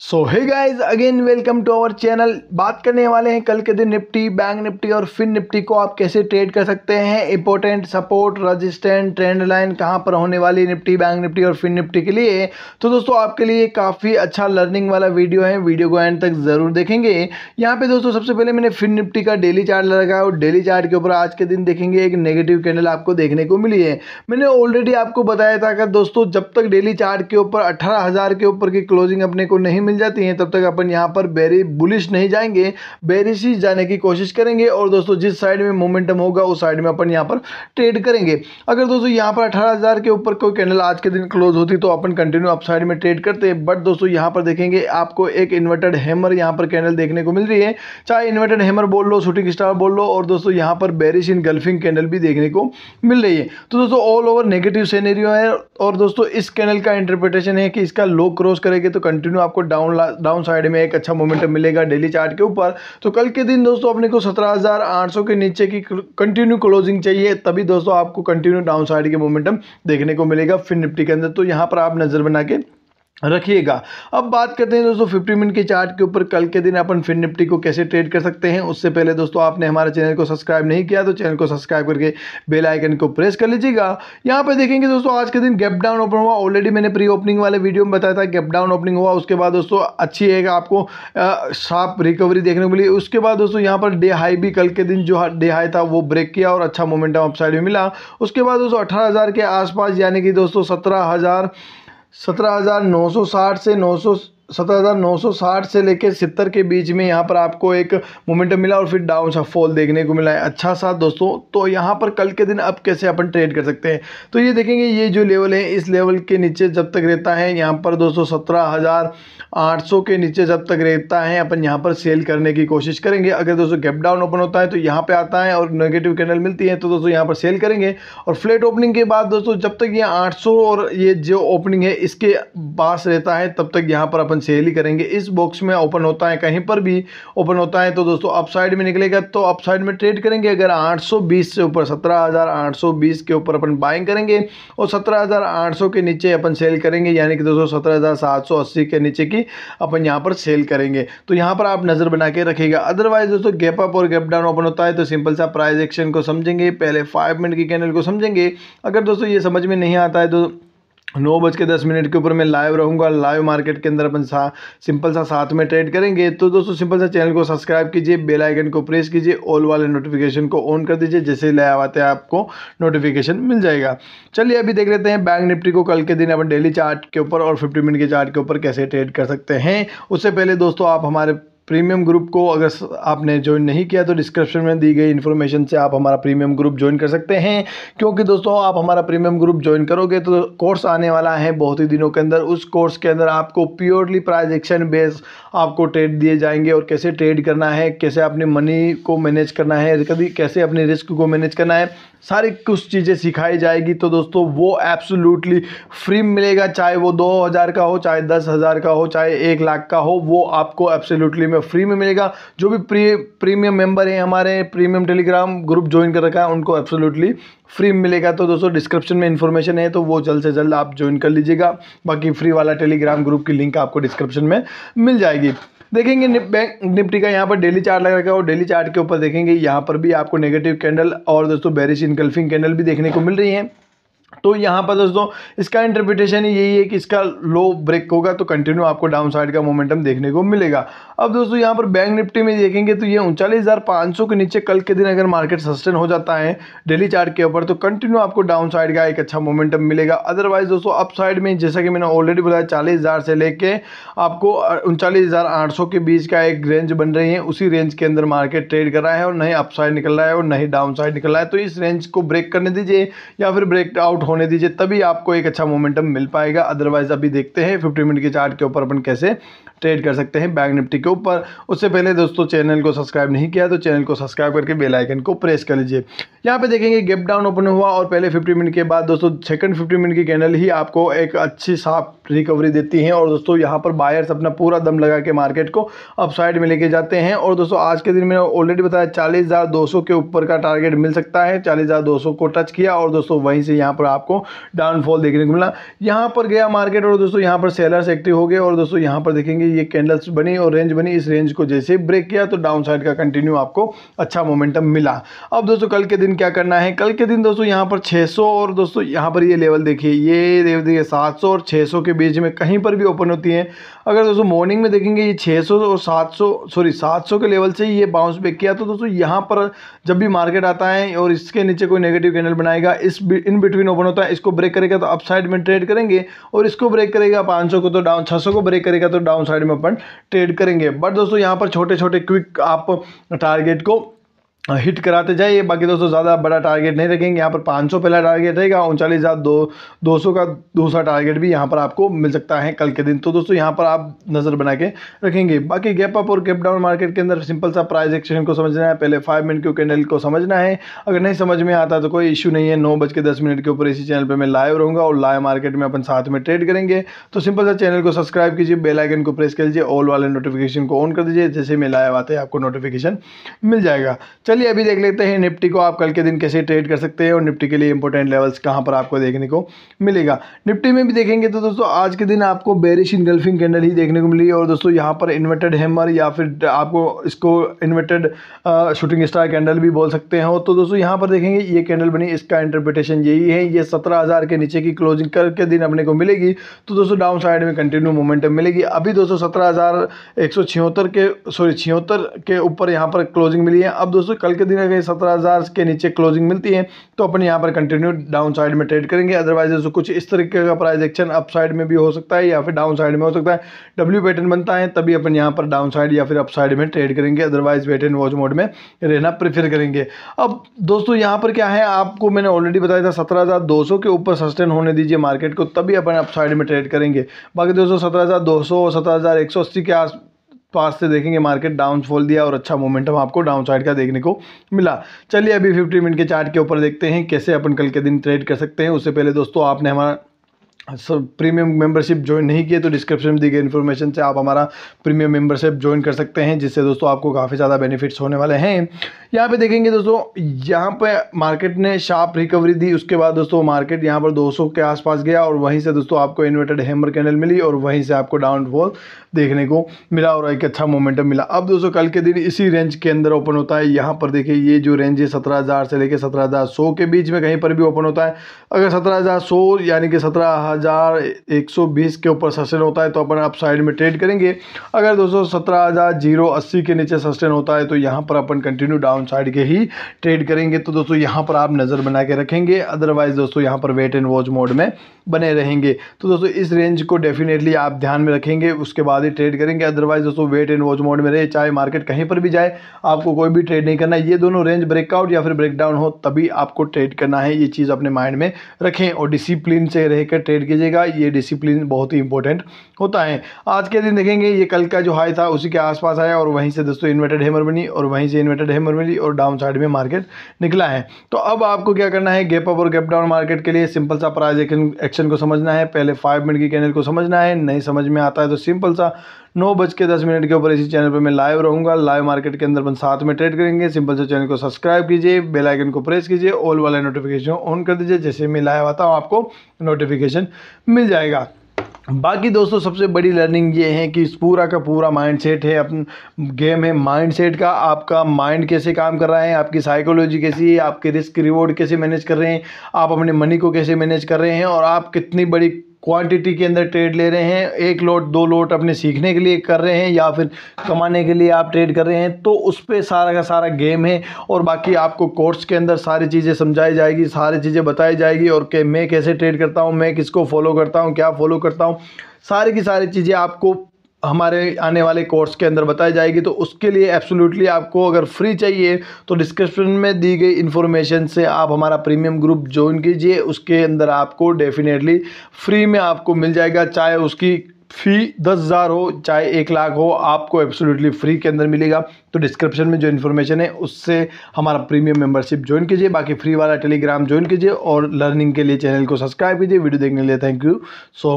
so hey guys again welcome to our channel बात करने वाले हैं कल के दिन निफ्टी बैंक निफ्टी और फिन निफ्टी को आप कैसे ट्रेड कर सकते हैं important support resistance trend line कहाँ पर होने वाली निफ्टी बैंक निफ्टी और फिन निफ्टी के लिए तो दोस्तों आपके लिए काफ़ी अच्छा लर्निंग वाला वीडियो है वीडियो को एंड तक ज़रूर देखेंगे यहाँ पर दोस्तों सबसे पहले मैंने फिन निफ्टी का डेली चार्ट लगाया और डेली चार्ट के ऊपर आज के दिन देखेंगे एक नेगेटिव कैंडल आपको देखने को मिली है मैंने ऑलरेडी आपको बताया था कि दोस्तों जब तक डेली चार्ट के ऊपर अठारह के ऊपर की क्लोजिंग अपने को नहीं मिल जाती हैं तब तक अपन यहाँ पर बेरी बुलिश नहीं जाएंगे बेरिश ही जाने की कोशिश करेंगे और दोस्तों जिस साइड में मोमेंटम होगा उस साइड में अपन यहाँ पर ट्रेड करेंगे अगर दोस्तों यहाँ पर अठारह के ऊपर कोई कैंडल आज के दिन क्लोज होती तो अपन कंटिन्यू अप साइड में ट्रेड करते बट दोस्तों यहाँ पर देखेंगे आपको एक इन्वर्टेड हैमर यहाँ पर कैंडल देखने को मिल रही है चाहे इन्वर्टेड हैमर बोल लो शूटिंग स्टार बोल लो और दोस्तों यहाँ पर बेरिश इन गल्फिंग कैंडल भी देखने को मिल रही है तो दोस्तों ऑल ओवर नेगेटिव सीनेरियो है और दोस्तों इस कैनल का इंटरप्रिटेशन है कि इसका लो क्रॉस करेंगे तो कंटिन्यू आपको डाउन डाउन डाउन साइड में एक अच्छा मोमेंटम मिलेगा डेली चार्ट के ऊपर तो कल के दिन दोस्तों अपने को सत्रह के नीचे की कंटिन्यू क्लोजिंग चाहिए तभी दोस्तों आपको कंटिन्यू डाउन साइड के मोमेंटम देखने को मिलेगा फिर निफ्टी के अंदर तो यहाँ पर आप नज़र बना के रखिएगा अब बात करते हैं दोस्तों 50 मिनट के चार्ट के ऊपर कल के दिन अपन फिन निफ्टी को कैसे ट्रेड कर सकते हैं उससे पहले दोस्तों आपने हमारे चैनल को सब्सक्राइब नहीं किया तो चैनल को सब्सक्राइब करके बेल आइकन को प्रेस कर लीजिएगा यहाँ पे देखेंगे दोस्तों आज के दिन गैप डाउन ओपन हुआ ऑलरेडी मैंने प्री ओपनिंग वाले वीडियो में बताया था गैप डाउन ओपनिंग हुआ उसके बाद दोस्तों अच्छी है आपको शार्प रिकवरी देखने को मिली उसके बाद दोस्तों यहाँ पर डे हाई भी कल के दिन जो डे हाई था वो ब्रेक किया और अच्छा मोमेंटम अपसाइड में मिला उसके बाद दोस्तों अठारह के आसपास यानी कि दोस्तों सत्रह सत्रह हज़ार नौ सौ साठ से नौ सौ सत्रह से लेकर सत्तर के बीच में यहाँ पर आपको एक मोमेंटम मिला और फिर डाउन सा फॉल देखने को मिला है अच्छा सा दोस्तों तो यहाँ पर कल के दिन अब कैसे अपन ट्रेड कर सकते हैं तो ये देखेंगे ये जो लेवल है इस लेवल के नीचे जब तक रहता है यहाँ पर दोस्तों सत्रह के नीचे जब तक रहता है अपन यहाँ पर सेल करने की कोशिश करेंगे अगर दोस्तों गैप डाउन ओपन होता है तो यहाँ पर आता है और नेगेटिव कैंडल मिलती है तो दोस्तों यहाँ पर सेल करेंगे और फ्लैट ओपनिंग के बाद दोस्तों जब तक ये आठ और ये जो ओपनिंग है इसके पास रहता है तब तक यहाँ पर अपन अपन सेल ही करेंगे इस बॉक्स में ओपन होता है कहीं पर भी ओपन होता है तो दोस्तों अपसाइड में निकलेगा तो अपसाइड में ट्रेड करेंगे अगर 820 से ऊपर 17,820 के ऊपर अपन बाइंग करेंगे और 17,800 के नीचे अपन सेल करेंगे यानी कि दोस्तों सत्रह के नीचे की अपन यहाँ पर सेल करेंगे तो यहाँ पर आप नज़र बना के रखेगा अदरवाइज दोस्तों गैप अप और गैप डाउन ओपन होता है तो सिंपल सा प्राइज एक्शन को समझेंगे पहले फाइव मिनट की कैनल को समझेंगे अगर दोस्तों ये समझ में नहीं आता है तो नौ बज के दस मिनट के ऊपर मैं लाइव रहूँगा लाइव मार्केट के अंदर अपन सा सिंपल सा साथ में ट्रेड करेंगे तो दोस्तों सिंपल सा चैनल को सब्सक्राइब कीजिए बेल आइकन को प्रेस कीजिए ऑल वाले नोटिफिकेशन को ऑन कर दीजिए जैसे लाइव आते हैं आपको नोटिफिकेशन मिल जाएगा चलिए अभी देख लेते हैं बैंक निफ्टी को कल के दिन अपन डेली चार्ट के ऊपर और फिफ्टी मिनट के चार्ट के ऊपर कैसे ट्रेड कर सकते हैं उससे पहले दोस्तों आप हमारे प्रीमियम ग्रुप को अगर आपने ज्वाइन नहीं किया तो डिस्क्रिप्शन में दी गई इन्फॉर्मेशन से आप हमारा प्रीमियम ग्रुप ज्वाइन कर सकते हैं क्योंकि दोस्तों आप हमारा प्रीमियम ग्रुप ज्वाइन करोगे तो कोर्स आने वाला है बहुत ही दिनों के अंदर उस कोर्स के अंदर आपको प्योरली प्राइजेक्शन बेस आपको ट्रेड दिए जाएंगे और कैसे ट्रेड करना है कैसे अपने मनी को मैनेज करना है कभी कैसे अपने रिस्क को मैनेज करना है सारी कुछ चीज़ें सिखाई जाएगी तो दोस्तों वो एब्सोल्युटली फ्री मिलेगा चाहे वो दो हज़ार का हो चाहे दस हज़ार का हो चाहे एक लाख का हो वो आपको एब्सोल्युटली में फ्री में मिलेगा जो भी प्री प्रीमियम मेंबर हैं हमारे प्रीमियम टेलीग्राम ग्रुप ज्वाइन कर रखा है उनको एब्सोल्युटली फ्री मिलेगा तो दोस्तों डिस्क्रिप्शन में इन्फॉर्मेशन है तो वो जल्द से जल्द आप ज्वाइन कर लीजिएगा बाकी फ्री वाला टेलीग्राम ग्रुप की लिंक आपको डिस्क्रिप्शन में मिल जाएगी देखेंगे बैंक निफ्टी का यहाँ पर डेली चार्ट लगा रखा है और डेली चार्ट के ऊपर देखेंगे यहाँ पर भी आपको नेगेटिव कैंडल और दोस्तों बैरिश इनकल्फिंग कैंडल भी देखने को मिल रही है तो यहाँ पर दोस्तों इसका इंटरप्रिटेशन यही है कि इसका लो ब्रेक होगा तो कंटिन्यू आपको डाउन साइड का मोमेंटम देखने को मिलेगा अब दोस्तों यहाँ पर बैंक निफ्टी में देखेंगे तो ये उनचालीस के नीचे कल के दिन अगर मार्केट सस्टेन हो जाता है डेली चार्ट के ऊपर तो कंटिन्यू आपको डाउन साइड का एक अच्छा मोमेंटम मिलेगा अदरवाइज दोस्तों अप साइड में जैसा कि मैंने ऑलरेडी बताया चालीस से लेकर आपको उनचालीस के बीच का एक रेंज बन रही है उसी रेंज के अंदर मार्केट ट्रेड कर रहा है और नहीं अप साइड निकल रहा है और नहीं डाउन साइड निकल रहा है तो इस रेंज को ब्रेक करने दीजिए या फिर ब्रेक आउट आउट होने दीजिए तभी आपको एक अच्छा मोमेंटम मिल पाएगा अदरवाइज अभी देखते हैं फिफ्टी मिनट के चार्ट के ऊपर अपन कैसे ट्रेड कर सकते हैं बैंक निफ्टी के ऊपर उससे पहले दोस्तों चैनल को सब्सक्राइब नहीं किया तो चैनल को सब्सक्राइब करके बेल आइकन को प्रेस कर लीजिए यहाँ पे देखेंगे गैप डाउन ओपन हुआ और पहले 50 मिनट के बाद दोस्तों सेकंड 50 मिनट की कैंडल ही आपको एक अच्छी साफ रिकवरी देती हैं और दोस्तों यहाँ पर बायर्स अपना पूरा दम लगा के मार्केट को अपसाइड में लेके जाते हैं और दोस्तों आज के दिन मैंने ऑलरेडी बताया चालीस हज़ार दो सौ के ऊपर का टारगेट मिल सकता है चालीस हज़ार दो सौ को टच किया और दोस्तों वहीं से यहाँ पर आपको डाउनफॉल देखने को मिला यहाँ पर गया मार्केट और दोस्तों यहाँ पर सेलर्स एक्टिव हो गए और दोस्तों यहाँ पर देखेंगे ये कैंडल्स बनी और रेंज बनी इस रेंज को जैसे ब्रेक किया तो डाउन साइड का कंटिन्यू आपको अच्छा मोमेंटम मिला अब दोस्तों कल के दिन क्या करना है कल के दिन दोस्तों यहाँ पर 600 और दोस्तों यहाँ पर ये लेवल देखिए ये देखिए देखिए 700 और 600 के बीच में कहीं पर भी ओपन होती हैं अगर दोस्तों मॉर्निंग में देखेंगे ये 600 और 700 सॉरी 700 के लेवल से ये बाउंस बैक किया तो दोस्तों यहाँ पर जब भी मार्केट आता है और इसके नीचे कोई नेगेटिव कैंडल बनाएगा इस इन बिटवीन ओपन होता है इसको ब्रेक करेगा तो अप साइड में ट्रेड करेंगे और इसको ब्रेक करेगा पाँच को तो डाउन छः को ब्रेक करेगा तो डाउन साइड में अपन ट्रेड करेंगे बट दोस्तों यहाँ पर छोटे छोटे क्विक आप टारगेट को हिट कराते जाइए बाकी दोस्तों ज़्यादा बड़ा टारगेट नहीं रखेंगे यहाँ पर 500 पहला टारगेट रहेगा उनचालीस हज़ार दो दो सौ का दूसरा टारगेट भी यहाँ पर आपको मिल सकता है कल के दिन तो दोस्तों यहाँ पर आप नज़र बना के रखेंगे बाकी गैप अप और गैप डाउन मार्केट के अंदर सिंपल सा प्राइस एक्सचेंज को समझना है पहले फाइव मिनट के कैंडल को समझना है अगर नहीं समझ में आता तो कोई इशू नहीं है नौ बज के दस मिनट के ऊपर इसी चैनल पर मैं लाइव रहूँगा और लाइव मार्केट में अपन साथ में ट्रेड करेंगे तो सिंपल सा चैनल को सब्सक्राइब कीजिए बेलाइकन को प्रेस कर लीजिए ऑल वाले नोटिफिकेशन को ऑन कर दीजिए जैसे मैं लाइव आते हैं आपको नोटिफिकेशन मिल जाएगा चलिए चलिए अभी देख लेते हैं निफ्टी को आप कल के दिन कैसे ट्रेड कर सकते हैं और निफ्टी के लिए इंपॉर्टेंट लेवल्स कहाँ पर आपको देखने को मिलेगा निफ्टी में भी देखेंगे तो दोस्तों आज के दिन आपको बेरिश इनगल्फिंग कैंडल ही देखने को मिली और दोस्तों यहाँ पर इन्वर्टेड हैमर या फिर आपको इसको इन्वर्टेड शूटिंग स्टार कैंडल भी बोल सकते हैं तो दोस्तों यहाँ पर देखेंगे ये कैंडल बनी इसका इंटरप्रिटेशन यही है ये सत्रह के नीचे की क्लोजिंग कल के दिन अपने को मिलेगी तो दोस्तों डाउन साइड में कंटिन्यू मोमेंटम मिलेगी अभी दोस्तों सत्रह के सॉरी छिहत्तर के ऊपर यहाँ पर क्लोजिंग मिली है अब दोस्तों कल के दिन अगर सत्रह हज़ार के नीचे क्लोजिंग मिलती है तो अपन यहाँ पर कंटिन्यू डाउन साइड में ट्रेड करेंगे अदरवाइज इसको कुछ इस तरीके का प्राइस एक्शन अप साइड में भी हो सकता है या फिर डाउन साइड में हो सकता है डब्ल्यू पैटर्न बनता है तभी अपन यहाँ पर डाउन साइड या फिर अप साइड में ट्रेड करेंगे otherwise wait and watch mode में रहना प्रीफर करेंगे अब दोस्तों यहाँ पर क्या है आपको मैंने ऑलरेडी बताया था सत्रह के ऊपर सस्टेन होने दीजिए मार्केट को तभी अपन अप साइड में ट्रेड करेंगे बाकी दोस्तों सत्रह हज़ार दो सौ सत्रह हज़ार एक सौ अस्सी के आस पास से देखेंगे मार्केट डाउन फॉल दिया और अच्छा मोमेंटम आपको डाउन साइड का देखने को मिला चलिए अभी फिफ्टी मिनट के चार्ट के ऊपर देखते हैं कैसे अपन कल के दिन ट्रेड कर सकते हैं उससे पहले दोस्तों आपने हमारा सब प्रीमियम मेंबरशिप ज्वाइन नहीं किए तो डिस्क्रिप्शन में दी गई इन्फॉर्मेशन से आप हमारा प्रीमियम मेंबरशिप ज्वाइन कर सकते हैं जिससे दोस्तों आपको काफ़ी ज़्यादा बेनिफिट्स होने वाले हैं यहाँ पे देखेंगे दोस्तों यहाँ पे मार्केट ने शार्प रिकवरी दी उसके बाद दोस्तों मार्केट यहाँ पर 200 के आसपास गया और वहीं से दोस्तों आपको इन्वर्टेड हैमर कैंडल मिली और वहीं से आपको डाउनफॉल देखने को मिला और एक अच्छा मोमेंटम मिला अब दोस्तों कल के दिन इसी रेंज के अंदर ओपन होता है यहाँ पर देखिए ये जो रेंज है सत्रह से लेकर सत्रह के बीच में कहीं पर भी ओपन होता है अगर सत्रह यानी कि सत्रह 17,120 एक सौ बीस के ऊपर सस्टेन होता है तो अपन आप साइड में ट्रेड करेंगे अगर दोस्तों सत्रह हज़ार जीरो अस्सी के नीचे सस्टेन होता है तो यहाँ पर अपन कंटिन्यू डाउन साइड के ही ट्रेड करेंगे तो दोस्तों यहाँ पर आप नज़र बना के रखेंगे अदरवाइज़ दोस्तों यहाँ पर वेट एंड वॉच मोड में बने रहेंगे तो दोस्तों इस रेंज को डेफिनेटली आप ध्यान में रखेंगे उसके बाद ही ट्रेड करेंगे अदरवाइज़ दोस्तों वेट एंड वॉच मोड में रहे चाहे मार्केट कहीं पर भी जाए आपको कोई भी ट्रेड नहीं करना ये दोनों रेंज ब्रेकआउट या फिर ब्रेकडाउन हो तभी आपको ट्रेड करना है ये चीज़ अपने माइंड में रखें और डिसिप्लिन से रहकर ट्रेड कीजिएगा ये डिसिप्लिन बहुत ही इंपॉर्टेंट होता है आज के दिन देखेंगे ये कल का जो हाई था उसी के आसपास आया और वहीं से दोस्तों इन्वर्टेड हेमर बनी और वहीं से इन्वर्टेड हेमर बनी और डाउन साइड में मार्केट निकला है तो अब आपको क्या करना है गैप अप और गैप डाउन मार्केट के लिए सिंपल सा प्राइज एक्शन को समझना है पहले फाइव मिनट की कैनल को समझना है नहीं समझ में आता है तो सिंपल सा नौ बज के दस मिनट के ऊपर इसी चैनल पर मैं लाइव रहूँगा लाइव मार्केट के अंदर अपन साथ में ट्रेड करेंगे सिंपल से चैनल को सब्सक्राइब कीजिए बेल आइकन को प्रेस कीजिए ऑल वाला नोटिफिकेशन ऑन कर दीजिए जैसे मैं लाइव आता हूँ आपको नोटिफिकेशन मिल जाएगा बाकी दोस्तों सबसे बड़ी लर्निंग ये है कि इस पूरा का पूरा माइंड सेट है अपन गेम है माइंड सेट का आपका माइंड कैसे काम कर रहा है आपकी साइकोलॉजी कैसी है आपके रिस्क रिवॉर्ड कैसे मैनेज कर रहे हैं आप अपने मनी को कैसे मैनेज कर रहे हैं और आप कितनी बड़ी क्वांटिटी के अंदर ट्रेड ले रहे हैं एक लोट दो लोट अपने सीखने के लिए कर रहे हैं या फिर कमाने के लिए आप ट्रेड कर रहे हैं तो उस पर सारा का सारा गेम है और बाकी आपको कोर्स के अंदर सारी चीज़ें समझाई जाएगी सारी चीज़ें बताई जाएगी और के मैं कैसे ट्रेड करता हूँ मैं किसको फॉलो करता हूँ क्या फॉलो करता हूँ सारी की सारी चीज़ें आपको हमारे आने वाले कोर्स के अंदर बताई जाएगी तो उसके लिए एब्सोल्युटली आपको अगर फ्री चाहिए तो डिस्क्रिप्शन में दी गई इन्फॉर्मेशन से आप हमारा प्रीमियम ग्रुप ज्वाइन कीजिए उसके अंदर आपको डेफिनेटली फ्री में आपको मिल जाएगा चाहे उसकी फ़ी दस हज़ार हो चाहे एक लाख हो आपको एब्सोल्युटली फ्री के अंदर मिलेगा तो डिस्क्रिप्शन में जो इन्फॉर्मेशन है उससे हमारा प्रीमियम मेंबरशिप ज्वाइन कीजिए बाकी फ्री वाला टेलीग्राम ज्वाइन कीजिए और लर्निंग के लिए चैनल को सब्सक्राइब कीजिए वीडियो देखने के लिए थैंक यू सो मच